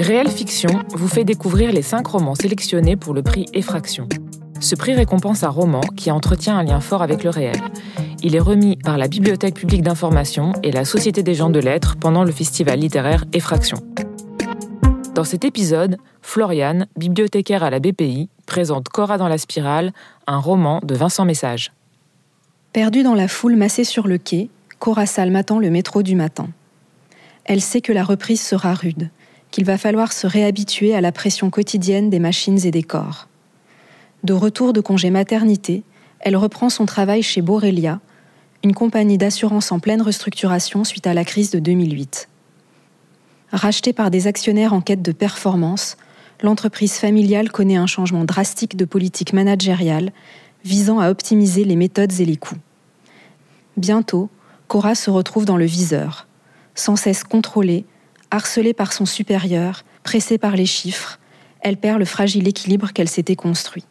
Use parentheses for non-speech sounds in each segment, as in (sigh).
Réelle Fiction vous fait découvrir les cinq romans sélectionnés pour le prix Effraction. Ce prix récompense un roman qui entretient un lien fort avec le réel. Il est remis par la Bibliothèque publique d'information et la Société des gens de lettres pendant le festival littéraire Effraction. Dans cet épisode, Floriane, bibliothécaire à la BPI, présente Cora dans la spirale, un roman de Vincent Message. Perdue dans la foule massée sur le quai, Cora Salm attend le métro du matin. Elle sait que la reprise sera rude qu'il va falloir se réhabituer à la pression quotidienne des machines et des corps. De retour de congé maternité, elle reprend son travail chez Borelia, une compagnie d'assurance en pleine restructuration suite à la crise de 2008. Rachetée par des actionnaires en quête de performance, l'entreprise familiale connaît un changement drastique de politique managériale visant à optimiser les méthodes et les coûts. Bientôt, Cora se retrouve dans le viseur, sans cesse contrôlée, Harcelée par son supérieur, pressée par les chiffres, elle perd le fragile équilibre qu'elle s'était construit.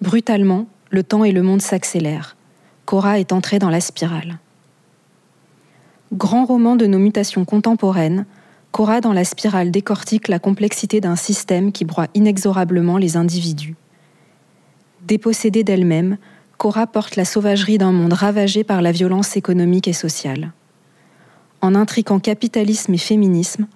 Brutalement, le temps et le monde s'accélèrent. Cora est entrée dans la spirale. Grand roman de nos mutations contemporaines, Cora dans la spirale décortique la complexité d'un système qui broie inexorablement les individus. Dépossédée d'elle-même, Cora porte la sauvagerie d'un monde ravagé par la violence économique et sociale. En intriquant capitalisme et féminisme,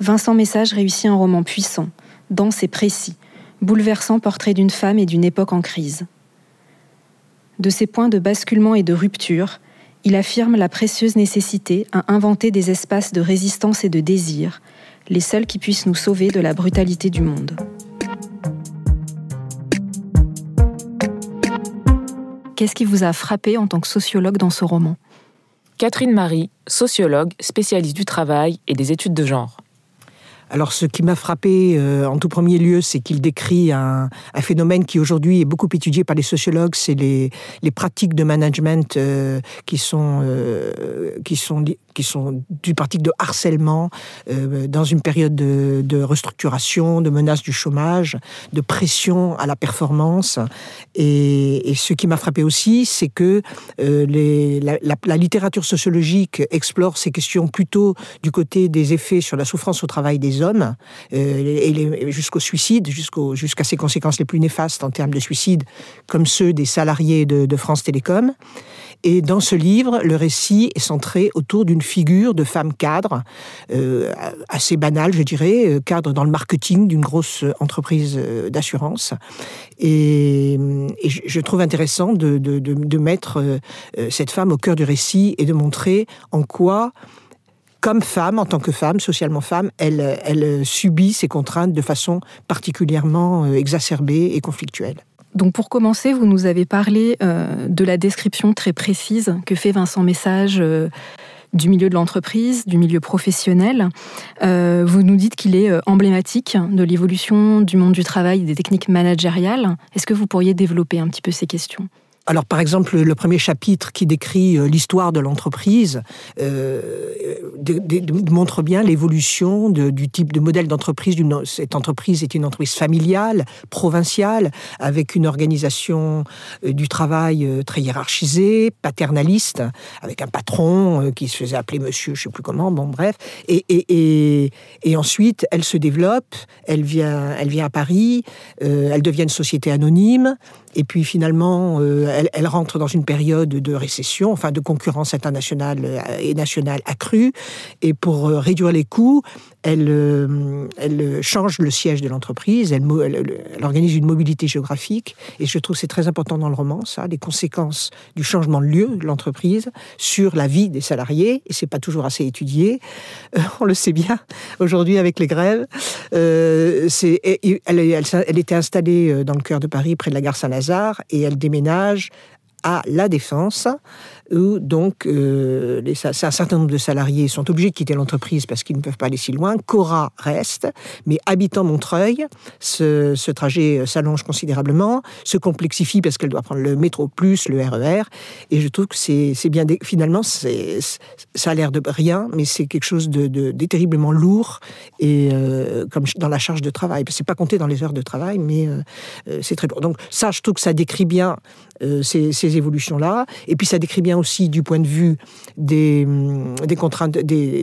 Vincent Message réussit un roman puissant, dense et précis, bouleversant portrait d'une femme et d'une époque en crise. De ces points de basculement et de rupture, il affirme la précieuse nécessité à inventer des espaces de résistance et de désir, les seuls qui puissent nous sauver de la brutalité du monde. Qu'est-ce qui vous a frappé en tant que sociologue dans ce roman Catherine Marie, sociologue, spécialiste du travail et des études de genre. Alors ce qui m'a frappé euh, en tout premier lieu, c'est qu'il décrit un, phénomène qui aujourd'hui est beaucoup étudié par les sociologues, c'est les, pratiques de management euh, qui sont euh, qui sont qui sont du pratique de harcèlement dans une période de, restructuration, de menace du chômage, de pression à la performance. Et, ce qui m'a frappé aussi, c'est que la, la littérature sociologique explore ces questions plutôt du côté des effets sur la souffrance au travail des hommes, euh, et jusqu'au suicide, jusqu'à ses conséquences les plus néfastes en termes de suicide, comme ceux des salariés de, France Télécom. Et dans ce livre, le récit est centré autour d'une figure de femme cadre, euh, assez banale, je dirais, euh, cadre dans le marketing d'une grosse entreprise d'assurance. Et, je trouve intéressant de, de mettre cette femme au cœur du récit et de montrer en quoi comme femme, en tant que femme, socialement femme, elle, subit ces contraintes de façon particulièrement euh, exacerbée et conflictuelle. Donc pour commencer, vous nous avez parlé euh, de la description très précise que fait Vincent Message. Euh, du milieu de l'entreprise, du milieu professionnel. vous nous dites qu'il est emblématique de l'évolution du monde du travail et des techniques managériales. Est-ce que vous pourriez développer un petit peu ces questions alors, par exemple, le premier chapitre qui décrit euh, l'histoire de l'entreprise euh, montre bien l'évolution du type de modèle d'entreprise. Cette entreprise est une entreprise familiale, provinciale, avec une organisation euh, du travail très hiérarchisée, paternaliste, avec un patron qui se faisait appeler monsieur, je ne sais plus comment, bon, bref. Et, ensuite, elle se développe, elle vient, elle vient à Paris, elle devient une société anonyme, et puis finalement, euh, elle, rentre dans une période de récession, enfin de concurrence internationale euh, et nationale accrue. Et pour euh, réduire les coûts, elle, euh, elle change le siège de l'entreprise, elle, organise une mobilité géographique. Et je trouve c'est très important dans le roman, ça, les conséquences du changement de lieu de l'entreprise sur la vie des salariés. Et c'est pas toujours assez étudié. on le sait bien aujourd'hui avec les grèves. elle était installée dans le cœur de Paris, près de la gare Saint-Lazare, et elle déménage à la défense où donc euh, un certain nombre de salariés sont obligés de quitter l'entreprise parce qu'ils ne peuvent pas aller si loin. Cora reste, mais habitant Montreuil, ce, trajet euh, s'allonge considérablement, se complexifie parce qu'elle doit prendre le métro plus, le RER, e et je trouve que c'est bien... Finalement, c'est ça a l'air de rien, mais c'est quelque chose de, terriblement lourd, et euh, comme dans la charge de travail. C'est pas compté dans les heures de travail, mais c'est très lourd. Donc ça, je trouve que ça décrit bien ces, ces évolutions-là, et puis ça décrit bien aussi aussi du point de vue des, hum, contraintes, des,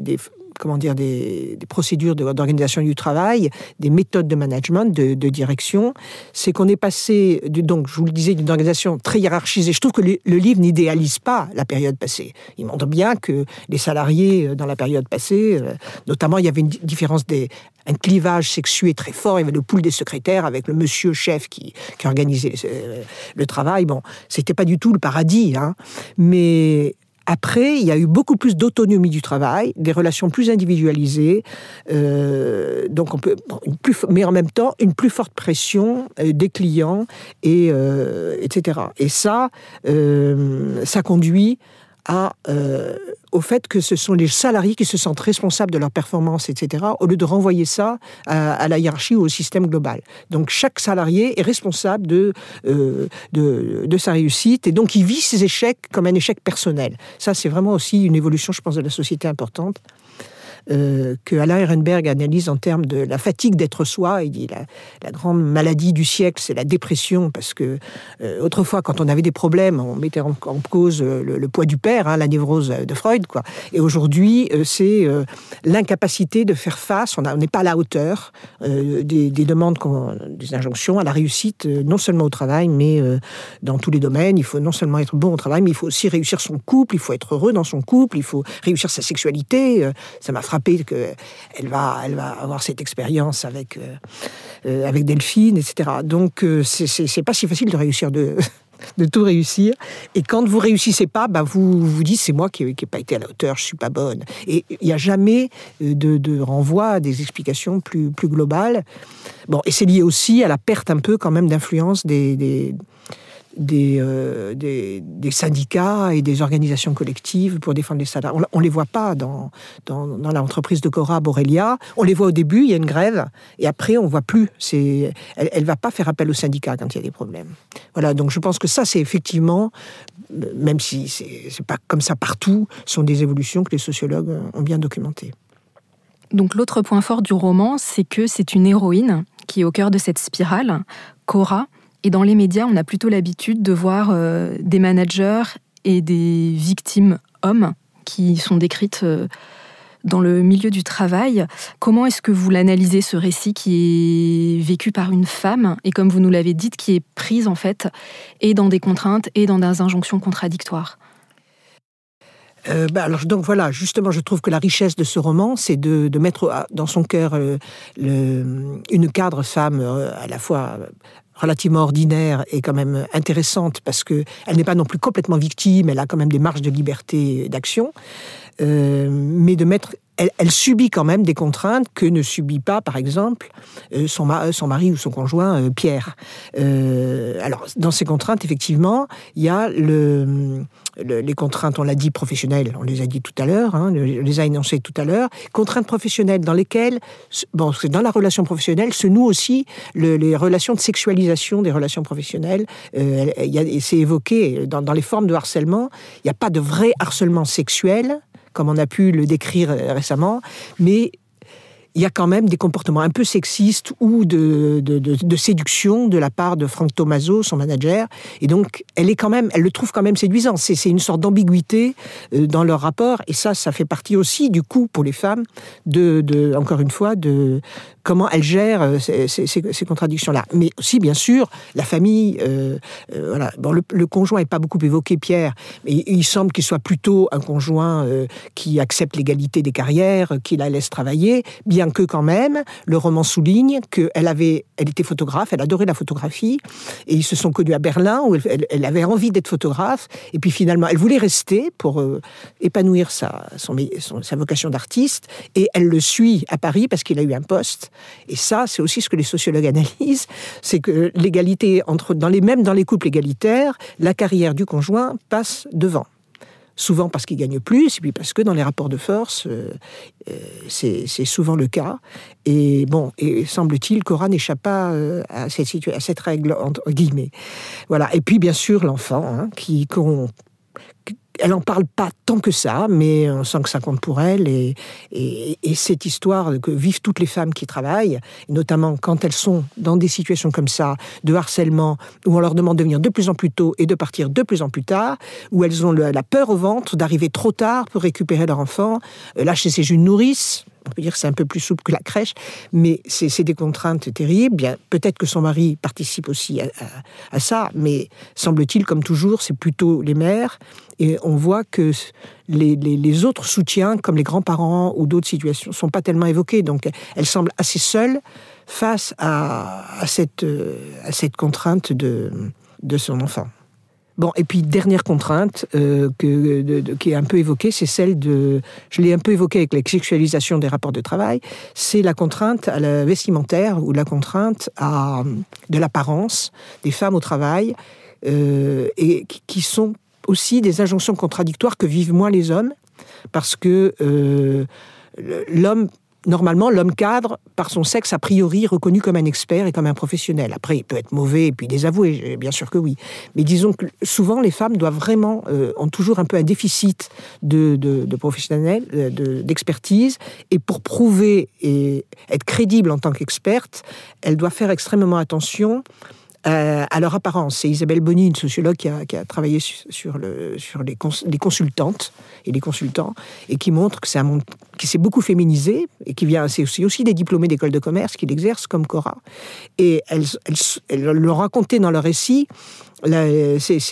comment dire, des, procédures d'organisation du travail, des méthodes de management, de, direction, c'est qu'on est passé, du, donc je vous le disais, d'une organisation très hiérarchisée. Je trouve que le, livre n'idéalise pas la période passée. Il montre bien que les salariés euh, dans la période passée, euh, notamment, il y avait une différence des, un clivage sexué très fort. Il y avait le pool des secrétaires avec le monsieur chef qui, qui organisait euh, le, travail. Bon, c'était pas du tout le paradis, hein. mais après, il y a eu beaucoup plus d'autonomie du travail, des relations plus individualisées, euh, donc on peut, mais en même temps une plus forte pression euh, des clients etc. Euh, et ça, ça conduit à, euh, au fait que ce sont les salariés qui se sentent responsables de leur performance, etc., au lieu de renvoyer ça à, la hiérarchie ou au système global. Donc chaque salarié est responsable de, euh, de, de, sa réussite et donc il vit ses échecs comme un échec personnel. Ça, c'est vraiment aussi une évolution, je pense, de la société importante. Euh, que Alain Ehrenberg analyse en termes de la fatigue d'être soi. Il dit la, la grande maladie du siècle, c'est la dépression, parce que euh, autrefois, quand on avait des problèmes, on mettait en, cause euh, le, poids du père, hein, la névrose de Freud. Quoi. Et aujourd'hui, c'est l'incapacité de faire face. On n'est pas à la hauteur des, des, demandes, des injonctions à la réussite, non seulement au travail, mais dans tous les domaines. Il faut non seulement être bon au travail, mais il faut aussi réussir son couple, il faut être heureux dans son couple, il faut réussir sa sexualité. ça m'a que qu'elle va, elle va avoir cette expérience avec, euh, euh, avec Delphine, etc. Donc, euh, c'est pas si facile de réussir de, (laughs) de tout réussir. Et quand vous réussissez pas, bah vous vous dites c'est moi qui n'ai pas été à la hauteur, je suis pas bonne. Et il n'y a jamais euh, de, de, renvoi à des explications plus, plus globales. Bon, et c'est lié aussi à la perte un peu quand même d'influence des, euh, des, syndicats et des organisations collectives pour défendre les salariés. On ne les voit pas dans, dans, l'entreprise de Cora Borelia. On les voit au début, il y a une grève, et après, on ne voit plus. Elle ne va pas faire appel aux syndicats quand il y a des problèmes. Voilà, donc je pense que ça, c'est effectivement, même si ce n'est pas comme ça partout, sont des évolutions que les sociologues ont bien documentées. Donc l'autre point fort du roman, c'est que c'est une héroïne qui est au cœur de cette spirale. Cora, et dans les médias, on a plutôt l'habitude de voir euh, des managers et des victimes hommes qui sont décrites euh, dans le milieu du travail. Comment est-ce que vous l'analysez, ce récit qui est vécu par une femme et comme vous nous l'avez dit, qui est prise en fait et dans des contraintes et dans des injonctions contradictoires euh, bah alors, donc voilà, justement, je trouve que la richesse de ce roman, c'est de, mettre dans son cœur le, une cadre femme à la fois relativement ordinaire et quand même intéressante parce que elle n'est pas non plus complètement victime, elle a quand même des marges de liberté d'action, euh, mais de mettre elle, subit quand même des contraintes que ne subit pas, par exemple, euh, son, mari ou son conjoint euh, Pierre. Euh, alors, dans ces contraintes, effectivement, il y a les contraintes, on l'a dit, professionnelles, on les a dit tout à l'heure, hein, on les a énoncées tout à l'heure, contraintes professionnelles dans lesquelles, bon, dans la relation professionnelle, se nouent aussi les relations de sexualisation des relations professionnelles. c'est évoqué dans les formes de harcèlement. Il n'y a pas de vrai harcèlement sexuel, comme on a pu le décrire euh, récemment, mais il y a quand même des comportements un peu sexistes ou de, séduction de la part de Franck Tomaso, son manager. Et donc, elle est quand même, elle le trouve quand même séduisant. C'est une sorte d'ambiguïté euh, dans leur rapport. Et ça, ça fait partie aussi du coup pour les femmes de, encore une fois, de, comment elle gère euh, ces, contradictions-là. Mais aussi, bien sûr, la famille. Euh, euh, le, conjoint n'est pas beaucoup évoqué, Pierre, mais il semble qu'il soit plutôt un conjoint qui accepte l'égalité des carrières, qui la laisse travailler, bien que quand même, le roman souligne qu'elle avait, elle était photographe, elle adorait la photographie, et ils se sont connus à Berlin où elle, avait envie d'être photographe, et puis finalement, elle voulait rester pour épanouir sa vocation d'artiste, et elle le suit à Paris parce qu'il a eu un poste et ça, c'est aussi ce que les sociologues analysent, c'est que l'égalité entre, dans les, même dans les couples égalitaires, la carrière du conjoint passe devant souvent parce qu'il gagne plus, et puis parce que dans les rapports de force, euh, euh, c'est souvent le cas. Et bon, et semble-t-il, Cora n'échappe pas euh, à, cette à cette règle, entre guillemets. Voilà. Et puis, bien sûr, l'enfant, hein, qui, elle en parle pas tant que ça, mais on sent que ça compte pour elle. Et, cette histoire que vivent toutes les femmes qui travaillent, notamment quand elles sont dans des situations comme ça, de harcèlement, où on leur demande de venir de plus en plus tôt et de partir de plus en plus tard, où elles ont la peur au ventre d'arriver trop tard pour récupérer leur enfant, euh, lâcher chez ces nourrices on peut dire que c'est un peu plus souple que la crèche, mais c'est des contraintes terribles. Bien, peut-être que son mari participe aussi à, ça, mais semble-t-il, comme toujours, c'est plutôt les mères. Et on voit que les, autres soutiens, comme les grands-parents ou d'autres situations, ne sont pas tellement évoqués. Donc, elle semble assez seule face à, euh, cette, contrainte de son enfant. Bon, et puis dernière contrainte euh, que, qui est un peu évoquée, c'est celle de, je l'ai un peu évoquée avec la sexualisation des rapports de travail, c'est la contrainte à la vestimentaire ou la contrainte à de l'apparence des femmes au travail euh, et qui sont aussi des injonctions contradictoires que vivent moins les hommes parce que euh, l'homme normalement, l'homme cadre, par son sexe, a priori reconnu comme un expert et comme un professionnel. Après, il peut être mauvais et puis désavoué, bien sûr que oui. Mais disons que souvent, les femmes doivent vraiment, euh, ont toujours un peu un déficit de, de, euh, de d'expertise. et pour prouver et être crédible en tant qu'experte, elles doivent faire extrêmement attention euh, à leur apparence. C'est Isabelle Bonny, une sociologue qui a, travaillé sur, le, les, consultantes et les consultants, et qui montre que c'est un monde qui s'est beaucoup féminisé, et qui vient, aussi, aussi, des diplômés d'école de commerce qui l'exercent, comme Cora. Et elles, le racontaient dans leur récit, ces,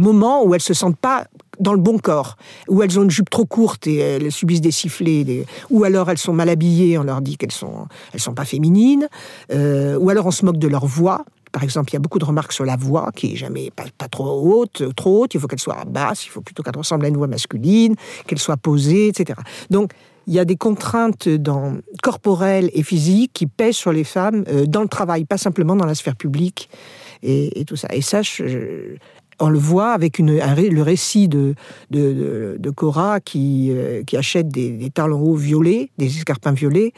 moments où elles se sentent pas dans le bon corps, où elles ont une jupe trop courte et elles subissent des sifflets, ou alors elles sont mal habillées, on leur dit qu'elles sont, elles sont pas féminines, euh, ou alors on se moque de leur voix. Par exemple, il y a beaucoup de remarques sur la voix qui est jamais pas, pas trop haute, euh, trop haute. Il faut qu'elle soit basse, il faut plutôt qu'elle ressemble à une voix masculine, qu'elle soit posée, etc. Donc il y a des contraintes dans, corporelles et physiques qui pèsent sur les femmes euh, dans le travail, pas simplement dans la sphère publique et, et tout ça. Et ça, je, on le voit avec le récit de, de, Cora qui, euh, qui achète des, talons hauts violets, des escarpins violets.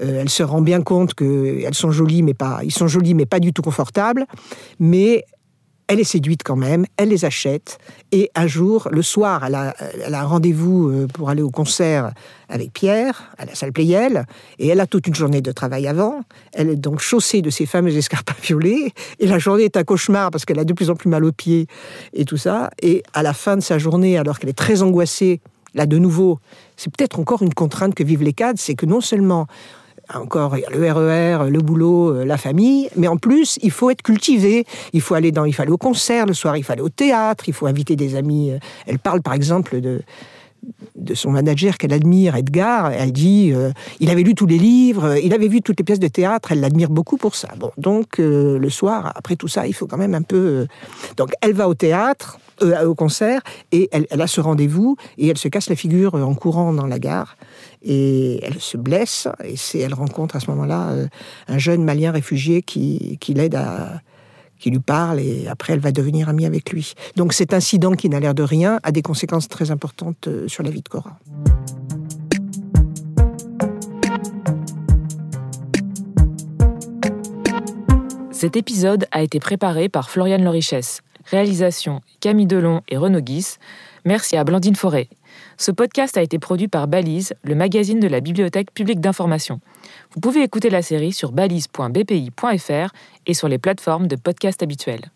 Euh, elle se rend bien compte qu'ils sont jolies, sont jolis, mais pas du tout confortables. Mais elle est séduite quand même, elle les achète, et un jour, le soir, elle a, un rendez-vous euh, pour aller au concert avec Pierre, à la salle Playel, et elle a toute une journée de travail avant, elle est donc chaussée de ces fameuses escarpins (laughs) violets, et la journée est un cauchemar parce qu'elle a de plus en plus mal aux pieds, et tout ça, et à la fin de sa journée, alors qu'elle est très angoissée, là de nouveau, c'est peut-être encore une contrainte que vivent les cadres, c'est que non seulement ah, encore le RER, e le boulot, euh, la famille, mais en plus, il faut être cultivé. Il faut aller dans, il faut au concert le soir, il fallait au théâtre, il faut inviter des amis. Euh, elle parle par exemple de de son manager qu'elle admire, Edgar, elle dit euh, il avait lu tous les livres, euh, il avait vu toutes les pièces de théâtre, elle l'admire beaucoup pour ça. Bon, donc euh, le soir, après tout ça, il faut quand même un peu. Donc elle va au théâtre, au concert, et elle, a ce rendez-vous, et elle se casse la figure en courant dans la gare, et elle se blesse, et c'est, elle rencontre à ce moment-là un jeune malien réfugié qui l'aide à qui lui parle et après elle va devenir amie avec lui. Donc cet incident qui n'a l'air de rien a des conséquences très importantes euh, sur la vie de Cora. Cet épisode a été préparé par Floriane Lorichesse. Réalisation Camille Delon et Renaud Guis. Merci à Blandine Forêt. Ce podcast a été produit par Balise, le magazine de la Bibliothèque publique d'information. Vous pouvez écouter la série sur balise.bpi.fr et sur les plateformes de podcast habituelles.